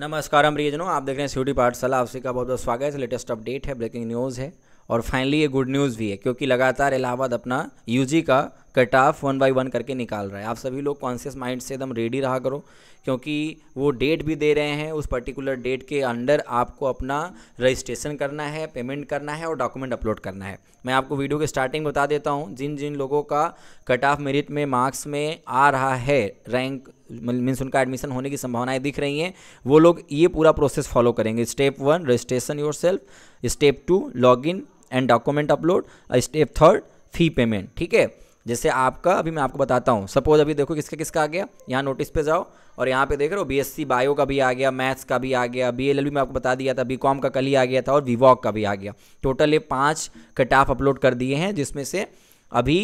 नमस्कार हम प्रियजनों आप देख रहे हैं पार्ट पाठशाला आपसे का बहुत बहुत स्वागत है लेटेस्ट अपडेट है ब्रेकिंग न्यूज़ है और फाइनली ये गुड न्यूज़ भी है क्योंकि लगातार इलाहाबाद अपना यूजी का cut off one by one करके निकाल रहा है आप सभी लोग कॉन्शियस माइंड से एकदम रेडी रहा करो क्योंकि वो डेट भी दे रहे हैं उस पर्टिकुलर डेट के अंडर आपको अपना रजिस्ट्रेशन करना है पेमेंट करना है और डॉक्यूमेंट अपलोड करना है मैं आपको वीडियो के स्टार्टिंग बता देता हूँ जिन जिन लोगों का कट ऑफ मेरिट में मार्क्स में आ रहा है रैंक मीन्स उनका एडमिशन होने की संभावनाएं दिख रही हैं वो लोग ये पूरा प्रोसेस फॉलो करेंगे step one registration yourself step two log in and document upload step third fee payment ठीक है जैसे आपका अभी मैं आपको बताता हूँ सपोज अभी देखो किसका किसका आ गया यहाँ नोटिस पे जाओ और यहाँ पे देख रहे हो बीएससी बायो का भी आ गया मैथ्स का भी आ गया बीएलएल भी मैं आपको बता दिया था बीकॉम का कल ही आ गया था और विवॉक का भी आ गया टोटल ये पाँच कट ऑफ अपलोड कर दिए हैं जिसमें से अभी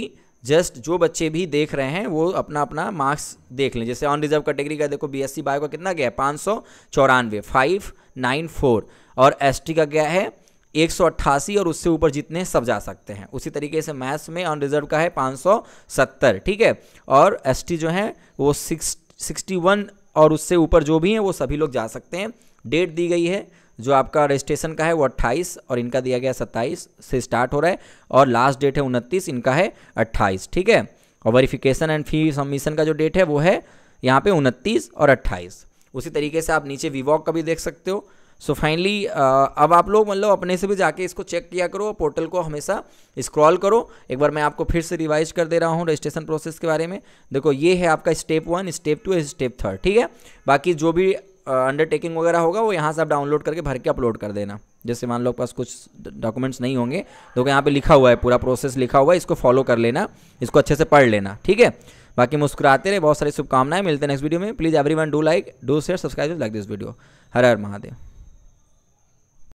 जस्ट जो बच्चे भी देख रहे हैं वो अपना अपना मार्क्स देख लें जैसे ऑन रिजर्व कैटेगरी का देखो बीएससी बायो का कितना गया है पाँच सौ चौरानवे फाइव नाइन फोर और एस का गया है एक और उससे ऊपर जितने सब जा सकते हैं उसी तरीके से मैथ्स में अनरिजर्व का है 570 ठीक है और एसटी जो है वो सिक्स 61 और उससे ऊपर जो भी हैं वो सभी लोग जा सकते हैं डेट दी गई है जो आपका रजिस्ट्रेशन का है वो 28 और इनका दिया गया 27 से स्टार्ट हो रहा है और लास्ट डेट है उनतीस इनका है अट्ठाईस ठीक है और वेरीफिकेशन एंड फी सबमिशन का जो डेट है वो है यहाँ पे उनतीस और अट्ठाईस उसी तरीके से आप नीचे वीवॉक का भी देख सकते हो सो फाइनली uh, अब आप लोग मतलब अपने से भी जाके इसको चेक किया करो पोर्टल को हमेशा स्क्रॉल करो एक बार मैं आपको फिर से रिवाइज कर दे रहा हूँ रजिस्ट्रेशन प्रोसेस के बारे में देखो ये है आपका step one step two step third ठीक है बाकी जो भी अंडरटेकिंग uh, वगैरह होगा वो यहाँ से आप डाउनलोड करके भर के अपलोड कर देना जैसे मान लो पास कुछ डॉक्यूमेंट्स नहीं होंगे तो यहाँ पे लिखा हुआ है पूरा प्रोसेस लिखा हुआ है इसको फॉलो कर लेना इसको अच्छे से पढ़ लेना ठीक है बाकी मुस्कुराते रहे बहुत सारी शुभकामनाएं मिलते हैं नेक्स्ट वीडियो में please everyone do like do share subscribe like this video Har Har Mahadev